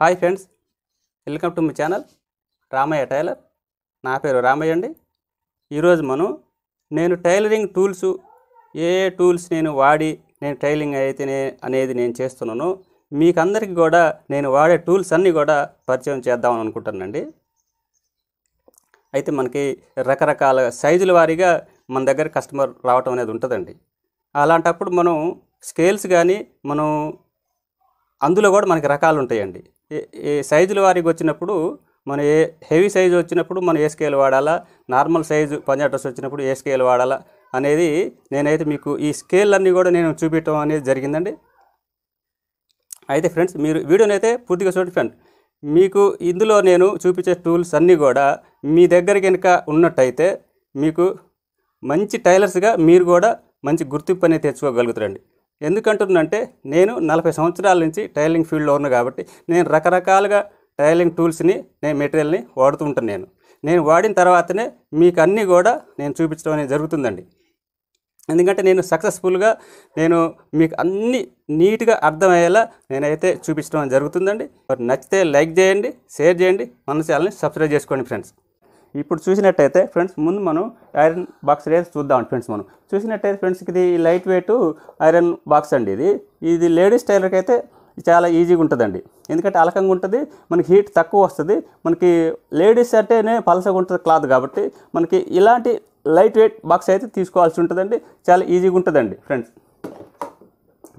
hi friends welcome to మీ channel Ramayya tailor నా పేరు రామయ్య అండి ఈరోజు మనం నేను టైలరింగ్ టూల్స్ ఏ ఏ టూల్స్ నేను వాడి నేను టైలింగ్ అయితేనే అనేది నేను చేస్తున్నాను మీకందరికీ కూడా నేను వాడే టూల్స్ అన్నీ కూడా పరిచయం చేద్దామని అనుకుంటానండి అయితే మనకి రకరకాల సైజుల వారీగా మన దగ్గర కస్టమర్ రావటం అనేది ఉంటుందండి అలాంటప్పుడు మనం స్కేల్స్ కానీ మనం అందులో కూడా మనకి రకాలు ఉంటాయండి సైజుల వారికి వచ్చినప్పుడు మన ఏ హెవీ సైజు వచ్చినప్పుడు మనం ఏ స్కేల్ వాడాలా నార్మల్ సైజు పంజాబ్ డ్రెస్ వచ్చినప్పుడు ఏ స్కేల్ వాడాలా అనేది నేనైతే మీకు ఈ స్కేల్ అన్నీ కూడా నేను చూపించడం అనేది జరిగిందండి అయితే ఫ్రెండ్స్ మీరు వీడియోని అయితే పూర్తిగా చూడండి ఫ్రెండ్ మీకు ఇందులో నేను చూపించే టూల్స్ అన్నీ కూడా మీ దగ్గర కనుక ఉన్నట్టయితే మీకు మంచి టైలర్స్గా మీరు కూడా మంచి గుర్తింపు అనేది తెచ్చుకోగలుగుతారండి ఎందుకంటున్నంటే నేను నలభై సంవత్సరాల నుంచి టైలింగ్ ఫీల్డ్లో ఉన్నా కాబట్టి నేను రకరకాలుగా టైలింగ్ టూల్స్ని నేను మెటీరియల్ని వాడుతూ నేను నేను వాడిన తర్వాతనే మీకు అన్నీ కూడా నేను చూపించడం అనేది జరుగుతుందండి ఎందుకంటే నేను సక్సెస్ఫుల్గా నేను మీకు అన్ని నీట్గా అర్థమయ్యేలా నేనైతే చూపించడం జరుగుతుందండి మరి నచ్చితే లైక్ చేయండి షేర్ చేయండి మన ఛానల్ని సబ్స్క్రైబ్ చేసుకోండి ఫ్రెండ్స్ ఇప్పుడు చూసినట్టయితే ఫ్రెండ్స్ ముందు మనం ఐరన్ బాక్స్ రేస్ చూద్దాం ఫ్రెండ్స్ మనం చూసినట్టయితే ఫ్రెండ్స్ ఇది లైట్ వెయిట్ ఐరన్ బాక్స్ అండి ఇది ఇది లేడీస్ టైలర్కి అయితే చాలా ఈజీగా ఉంటుందండి ఎందుకంటే అలకంగా ఉంటుంది మనకి హీట్ తక్కువ వస్తుంది మనకి లేడీస్ అంటేనే పలసగా ఉంటుంది క్లాత్ కాబట్టి మనకి ఇలాంటి లైట్ వెయిట్ బాక్స్ అయితే తీసుకోవాల్సి ఉంటుందండి చాలా ఈజీగా ఉంటుందండి ఫ్రెండ్స్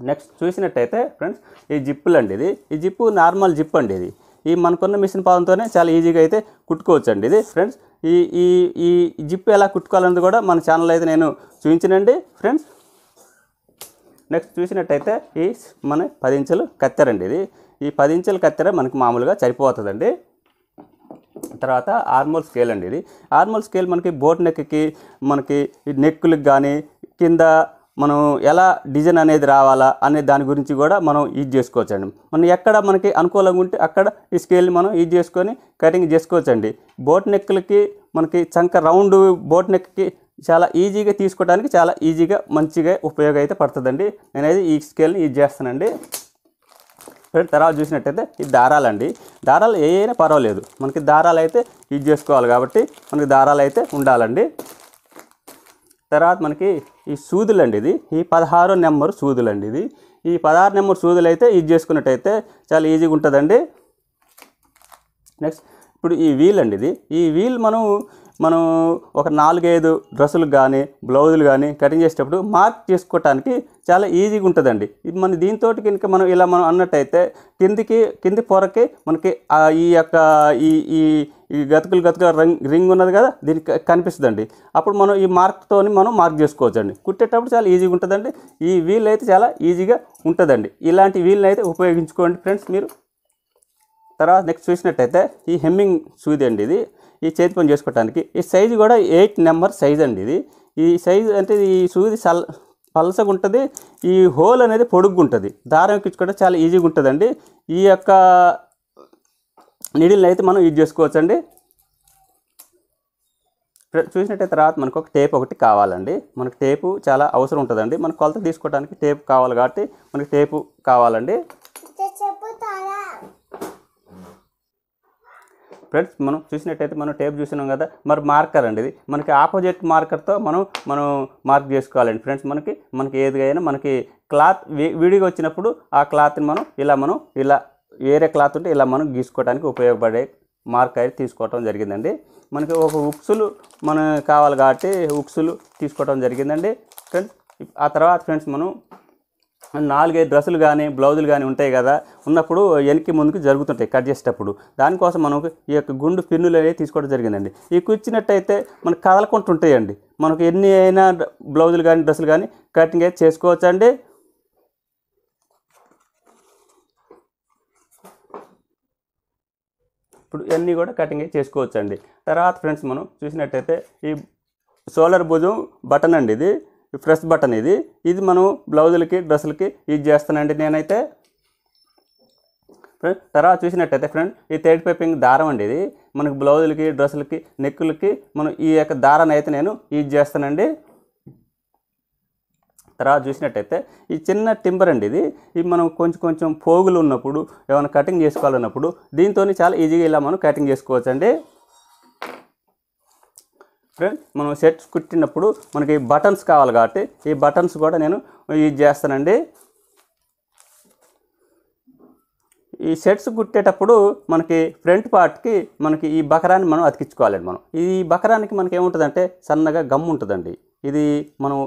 నెక్స్ట్ చూసినట్టయితే ఫ్రెండ్స్ ఈ జిప్పులు అండి ఇది ఈ జిప్పు నార్మల్ జిప్ అండి ఇది ఈ మనకున్న మిషన్ పాదంతోనే చాలా ఈజీగా అయితే కుట్టుకోవచ్చండి ఇది ఫ్రెండ్స్ ఈ ఈ ఈ జిప్ ఎలా కుట్టుకోవాలన్నది కూడా మన ఛానల్ అయితే నేను చూపించనండి ఫ్రెండ్స్ నెక్స్ట్ చూసినట్టయితే ఈ మన పది ఇంచులు కత్తెరండి ఇది ఈ పది ఇంచుల కత్తెర మనకు మామూలుగా సరిపోతుందండి తర్వాత ఆర్మోల్ స్కేల్ అండి ఇది ఆర్మోల్ స్కేల్ మనకి బోట్ నెక్కి మనకి నెక్కులకు కానీ కింద మనం ఎలా డిజైన్ అనేది రావాలా అనే దాని గురించి కూడా మనం యూజ్ చేసుకోవచ్చండి మనం ఎక్కడ మనకి అనుకూలంగా ఉంటే అక్కడ ఈ స్కేల్ని మనం యూజ్ చేసుకొని కటింగ్ చేసుకోవచ్చండి బోట్ నెక్కులకి మనకి చంక రౌండ్ బోట్ నెక్కి చాలా ఈజీగా తీసుకోవడానికి చాలా ఈజీగా మంచిగా ఉపయోగం అయితే పడుతుందండి నేనైతే ఈ స్కేల్ని యూజ్ చేస్తానండి తర్వాత చూసినట్టయితే ఈ దారాలండి దారాలు ఏ అయినా పర్వాలేదు మనకి దారాలు అయితే యూజ్ చేసుకోవాలి కాబట్టి మనకి దారాలు అయితే ఉండాలండి తర్వాత మనకి ఈ సూదులండి ఇది ఈ పదహారు నెంబర్ సూదులండి ఇది ఈ పదహారు నెంబర్ సూదులు అయితే ఇది చేసుకున్నట్టయితే చాలా ఈజీగా ఉంటుందండి నెక్స్ట్ ఇప్పుడు ఈ వీల్ అండి ఇది ఈ వీల్ మనం మనం ఒక నాలుగైదు డ్రెస్సులు కానీ బ్లౌజులు కానీ కటింగ్ చేసేటప్పుడు మార్క్ చేసుకోవటానికి చాలా ఈజీగా ఉంటుందండి ఇది మన దీంతో కనుక మనం ఇలా మనం అన్నట్టయితే కిందికి కింది పొరకి మనకి ఈ యొక్క ఈ ఈ ఈ గతుకులు గతుకుల రంగ్ రింగ్ ఉన్నది కదా దీనికి కనిపిస్తుందండి అప్పుడు మనం ఈ మార్క్తో మనం మార్క్ చేసుకోవచ్చండి కుట్టేటప్పుడు చాలా ఈజీగా ఉంటుందండి ఈ వీల్ అయితే చాలా ఈజీగా ఉంటుందండి ఇలాంటి వీల్ని అయితే ఉపయోగించుకోండి ఫ్రెండ్స్ మీరు తర్వాత నెక్స్ట్ చూసినట్టయితే ఈ హెమ్మింగ్ సూది అండి ఇది ఈ చేతి పని చేసుకోవటానికి ఈ సైజు కూడా ఎయిట్ నెంబర్ సైజ్ అండి ఇది ఈ సైజు అంటే ఈ సూది సల్ పలసగా ఉంటుంది ఈ హోల్ అనేది పొడుగ్గా ఉంటుంది దారం ఎక్కించుకుంటే చాలా ఈజీగా ఉంటుందండి ఈ యొక్క నీడిల్ని అయితే మనం యూజ్ చేసుకోవచ్చండి చూసినట్టయితే తర్వాత మనకు ఒక టేప్ ఒకటి కావాలండి మనకు టేపు చాలా అవసరం ఉంటుందండి మనకు కొలత తీసుకోవడానికి టేప్ కావాలి కాబట్టి మనకి టేపు కావాలండి ఫ్రెండ్స్ మనం చూసినట్టయితే మనం టేప్ చూసినాం కదా మరి మార్కర్ అండి ఇది మనకి ఆపోజిట్ మార్కర్తో మనం మనం మార్క్ చేసుకోవాలండి ఫ్రెండ్స్ మనకి మనకి ఏదిగైనా మనకి క్లాత్ విడిగా వచ్చినప్పుడు ఆ క్లాత్ని మనం ఇలా మనం ఇలా వేరే క్లాత్ ఉంటే ఇలా మనం గీసుకోవడానికి ఉపయోగపడే మార్క్ అయితే తీసుకోవటం జరిగిందండి మనకి ఒక ఉక్సులు మనం కావాలి కాబట్టి ఉక్సులు తీసుకోవటం జరిగిందండి ఫ్రెండ్స్ ఆ తర్వాత ఫ్రెండ్స్ మనం నాలుగైదు డ్రెస్సులు కానీ బ్లౌజులు కానీ ఉంటాయి కదా ఉన్నప్పుడు వెనక్కి ముందుకు జరుగుతుంటాయి కట్ చేసేటప్పుడు దానికోసం మనకు ఈ యొక్క గుండు పిన్నులు అనేవి తీసుకోవడం జరిగిందండి ఈ కుచ్చినట్టయితే మనకు కదలకుంటుంటాయండి మనకు ఎన్ని అయినా బ్లౌజులు కానీ డ్రెస్సులు కానీ కటింగ్ అయితే చేసుకోవచ్చండి ఇప్పుడు ఇవన్నీ కూడా కటింగ్ చేసుకోవచ్చండి తర్వాత ఫ్రెండ్స్ మనం చూసినట్టయితే ఈ సోలర్ భుజం బటన్ అండి ఇది ఫ్రెష్ బటన్ ఇది ఇది మనం బ్లౌజులకి డ్రెస్సులకి యూజ్ చేస్తానండి నేనైతే ఫ్రెండ్ తర్వాత చూసినట్టయితే ఫ్రెండ్ ఈ థర్డ్ పైపింగ్ దారం అండి ఇది మనకు బ్లౌజులకి డ్రెస్సులకి నెక్కులకి మనం ఈ యొక్క దారాన్ని అయితే నేను యూజ్ చేస్తానండి తర్వాత చూసినట్టయితే ఈ చిన్న టింబర్ అండి ఇది ఇది మనం కొంచెం కొంచెం పోగులు ఉన్నప్పుడు ఏమైనా కటింగ్ చేసుకోవాలన్నప్పుడు దీంతో చాలా ఈజీగా ఇలా మనం కటింగ్ అండి ఫ్రెండ్ మనం షర్ట్స్ కుట్టినప్పుడు మనకి బటన్స్ కావాలి కాబట్టి ఈ బటన్స్ కూడా నేను యూజ్ చేస్తానండి ఈ షర్ట్స్ కుట్టేటప్పుడు మనకి ఫ్రంట్ పార్ట్కి మనకి ఈ బకరాన్ని మనం అతికించుకోవాలండి మనం ఈ బకరానికి మనకి ఏముంటుందంటే సన్నగా గమ్ ఉంటుందండి ఇది మనం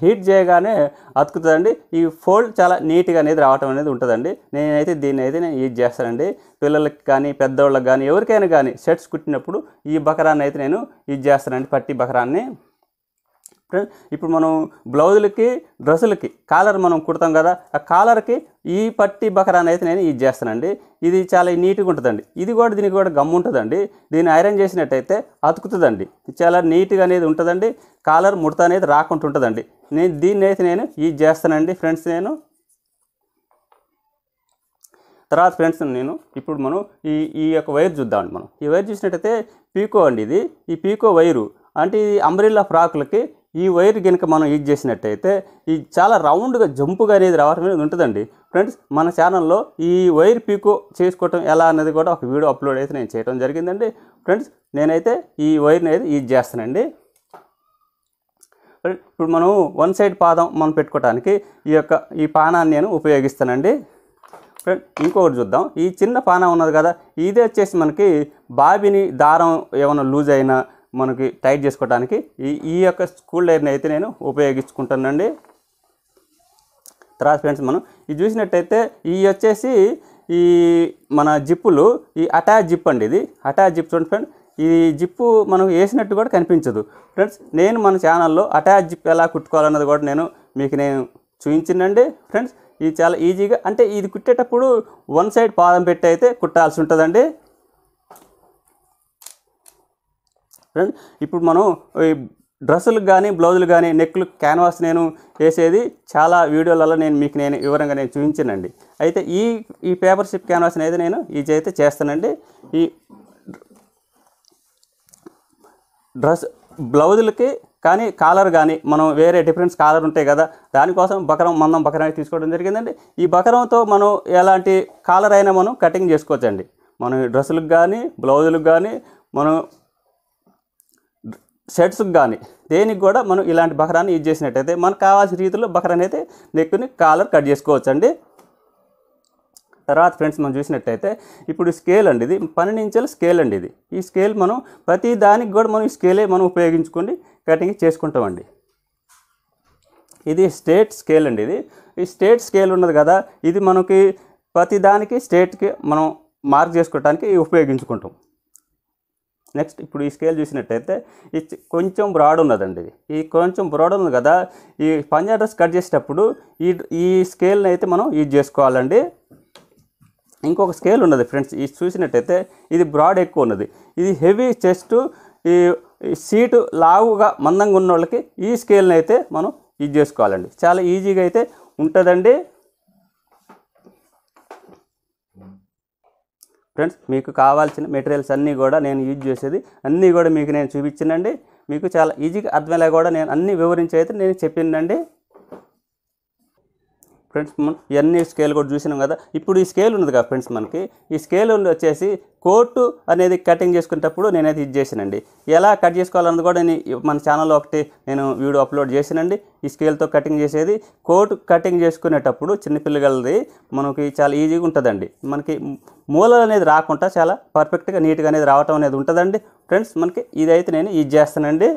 హీట్ చేయగానే అతుకుతుందండి ఈ ఫోల్డ్ చాలా నీట్గా అనేది రావటం అనేది ఉంటుందండి నేనైతే దీన్ని అయితే నేను యూజ్ చేస్తానండి పిల్లలకి కానీ పెద్దవాళ్ళకి కానీ ఎవరికైనా కానీ షర్ట్స్ కుట్టినప్పుడు ఈ బకరాన్ని అయితే నేను యూజ్ చేస్తానండి పట్టి బకరాన్ని ఇప్పుడు మనం బ్లౌజులకి డ్రెస్సులకి కాలర్ మనం కుడతాం కదా ఆ కాలర్కి ఈ పట్టి బకరాన్ అయితే నేను ఇది చేస్తానండి ఇది చాలా నీట్గా ఉంటుందండి ఇది కూడా దీనికి కూడా గమ్ ఉంటుందండి దీన్ని ఐరన్ చేసినట్టయితే అతుకుతుందండి చాలా నీట్గా అనేది ఉంటుందండి కాలర్ ముడత అనేది రాకుండా ఉంటుందండి నేను దీన్ని అయితే నేను ఇది చేస్తానండి ఫ్రెండ్స్ నేను తర్వాత ఫ్రెండ్స్ నేను ఇప్పుడు మనం ఈ ఈ యొక్క వైర్ చూద్దామండి మనం ఈ వైర్ చూసినట్టయితే పీకో అండి ఇది ఈ పీకో వైరు అంటే ఇది అంబ్రిల్లా ఫ్రాకులకి ఈ వైర్ కనుక మనం యూజ్ చేసినట్టయితే ఈ చాలా రౌండ్గా జంపుగా అనేది రావడం ఉంటుందండి ఫ్రెండ్స్ మన ఛానల్లో ఈ వైర్ పీకు చేసుకోవటం ఎలా అనేది కూడా ఒక వీడియో అప్లోడ్ అయితే నేను చేయడం జరిగిందండి ఫ్రెండ్స్ నేనైతే ఈ వైర్ని అయితే యూజ్ చేస్తానండి ఇప్పుడు మనం వన్ సైడ్ పాదం మనం పెట్టుకోవడానికి ఈ యొక్క ఈ పానాన్ని నేను ఉపయోగిస్తానండి ఫ్రెండ్ ఇంకొకటి చూద్దాం ఈ చిన్న పాన ఉన్నది కదా ఇదే వచ్చేసి మనకి బాబిని దారం ఏమైనా లూజ్ అయినా మనకి టైట్ చేసుకోవడానికి ఈ ఈ యొక్క స్కూల్ డైర్ని అయితే నేను ఉపయోగించుకుంటానండి తర్వాత ఫ్రెండ్స్ మనం ఇది చూసినట్టయితే ఈ వచ్చేసి ఈ మన జిప్పులు ఈ అటాచ్ జిప్ అండి ఇది అటాచ్ జిప్ చూడండి ఫ్రెండ్స్ ఈ జిప్పు మనం వేసినట్టు కూడా కనిపించదు ఫ్రెండ్స్ నేను మన ఛానల్లో అటాచ్ జిప్ ఎలా కుట్టుకోవాలన్నది కూడా నేను మీకు నేను చూపించిందండి ఫ్రెండ్స్ ఇది చాలా ఈజీగా అంటే ఇది కుట్టేటప్పుడు వన్ సైడ్ పాదం పెట్టి అయితే కుట్టాల్సి ఉంటుందండి ఫ్రెండ్స్ ఇప్పుడు మనం ఈ డ్రెస్సులకు కానీ బ్లౌజులు కానీ నెక్లు క్యాన్వాస్ నేను వేసేది చాలా వీడియోలలో నేను మీకు నేను వివరంగా నేను చూపించానండి అయితే ఈ ఈ పేపర్ షిప్ క్యాన్వాస్ అనేది నేను ఈజీ అయితే చేస్తానండి ఈ డ్రెస్ బ్లౌజులకి కానీ కాలర్ కానీ మనం వేరే డిఫరెన్స్ కాలర్ ఉంటాయి కదా దానికోసం బకరం మందం బకరం తీసుకోవడం జరిగిందండి ఈ బకరంతో మనం ఎలాంటి కాలర్ అయినా మనం కటింగ్ చేసుకోవచ్చండి మనం డ్రెస్సులకు కానీ బ్లౌజులకు కానీ మనం షర్ట్స్కి కానీ దేనికి కూడా మనం ఇలాంటి బకరాన్ని యూజ్ చేసినట్టయితే మనకు కావాల్సిన రీతిలో బకరాన్ని అయితే నెక్కుని కాలర్ కట్ చేసుకోవచ్చు అండి తర్వాత ఫ్రెండ్స్ మనం చూసినట్టయితే ఇప్పుడు స్కేల్ అండి ఇది పన్నెండు ఇంచెల స్కేల్ అండి ఇది ఈ స్కేల్ మనం ప్రతి దానికి కూడా మనం ఈ స్కేలే మనం ఉపయోగించుకొని కటింగ్ చేసుకుంటామండి ఇది స్టేట్ స్కేల్ అండి ఇది ఈ స్టేట్ స్కేల్ ఉన్నది కదా ఇది మనకి ప్రతి దానికి స్టేట్కి మనం మార్క్ చేసుకోవడానికి ఉపయోగించుకుంటాం నెక్స్ట్ ఇప్పుడు ఈ స్కేల్ చూసినట్టయితే ఈ కొంచెం బ్రాడ్ ఉన్నదండి ఇది ఈ కొంచెం బ్రాడ్ ఉంది కదా ఈ పంజా డ్రెస్ కట్ చేసేటప్పుడు ఈ ఈ స్కేల్ని అయితే మనం యూజ్ చేసుకోవాలండి ఇంకొక స్కేల్ ఉన్నది ఫ్రెండ్స్ ఇది చూసినట్టయితే ఇది బ్రాడ్ ఎక్కువ ఉన్నది ఇది హెవీ చెస్ట్ ఈ సీటు లావుగా మందంగా ఉన్న వాళ్ళకి ఈ స్కేల్ని అయితే మనం యూజ్ చేసుకోవాలండి చాలా ఈజీగా అయితే ఉంటుందండి ఫ్రెండ్స్ మీకు కావాల్సిన మెటీరియల్స్ అన్నీ కూడా నేను యూజ్ చేసేది అన్నీ కూడా మీకు నేను చూపించినండి మీకు చాలా ఈజీగా అర్థమయ్యేలా కూడా నేను అన్ని వివరించి అయితే నేను చెప్పిందండి ఫ్రెండ్స్ మనం ఎన్ని స్కేల్ కూడా చూసినాం కదా ఇప్పుడు ఈ స్కేల్ ఉన్నది కదా ఫ్రెండ్స్ మనకి ఈ స్కేల్ వచ్చేసి కోర్టు అనేది కటింగ్ చేసుకునేటప్పుడు నేనైతే ఇది చేసానండి ఎలా కట్ చేసుకోవాలన్నది కూడా నేను మన ఛానల్లో ఒకటి నేను వీడియో అప్లోడ్ చేసినండి ఈ స్కేల్తో కటింగ్ చేసేది కోర్టు కటింగ్ చేసుకునేటప్పుడు చిన్నపిల్లగలది మనకి చాలా ఈజీగా ఉంటుందండి మనకి మూలలు అనేది రాకుండా చాలా పర్ఫెక్ట్గా నీట్గా అనేది రావటం అనేది ఉంటుందండి ఫ్రెండ్స్ మనకి ఇదైతే నేను ఇది చేస్తానండి